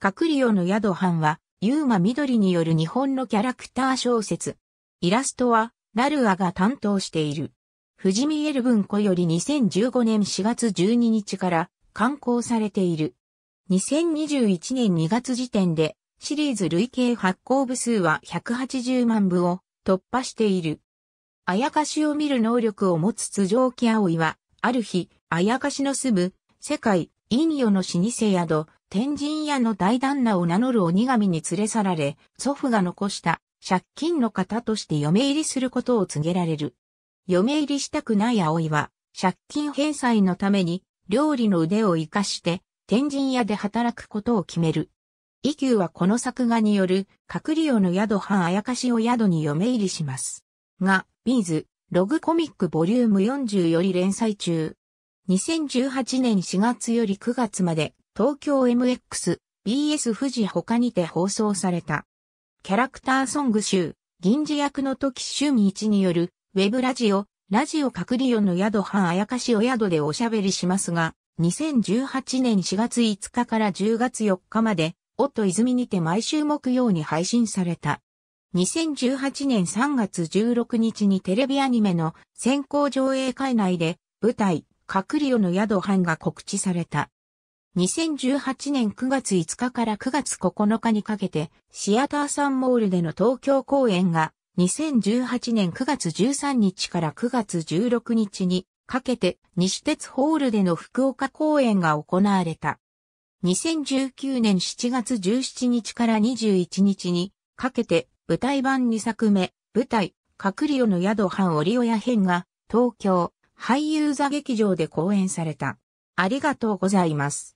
カクリオの宿班は、ユーマ緑による日本のキャラクター小説。イラストは、ラルアが担当している。藤見エル文庫より2015年4月12日から刊行されている。2021年2月時点でシリーズ累計発行部数は180万部を突破している。あやかしを見る能力を持つ通常木葵は、ある日、あやかしの住む世界、陰陽の老舗宿、天神屋の大旦那を名乗る鬼神に連れ去られ、祖父が残した借金の方として嫁入りすることを告げられる。嫁入りしたくない葵は、借金返済のために、料理の腕を活かして、天神屋で働くことを決める。伊久はこの作画による、隠リオの宿藩あやかしを宿に嫁入りします。が、ビーズ、ログコミックボリューム40より連載中。2018年4月より9月まで東京 MX、BS 富士他にて放送された。キャラクターソング集、銀次役の時趣味による、ウェブラジオ、ラジオ隔離用の宿半あやかしお宿でおしゃべりしますが、2018年4月5日から10月4日まで、夫泉にて毎週木曜に配信された。2018年3月16日にテレビアニメの先行上映会内で舞台、隔離オの宿班が告知された。2018年9月5日から9月9日にかけて、シアターサンモールでの東京公演が、2018年9月13日から9月16日にかけて、西鉄ホールでの福岡公演が行われた。2019年7月17日から21日にかけて、舞台版2作目、舞台、隠リオの宿半オリオヤ編が、東京、俳優座劇場で公演された。ありがとうございます。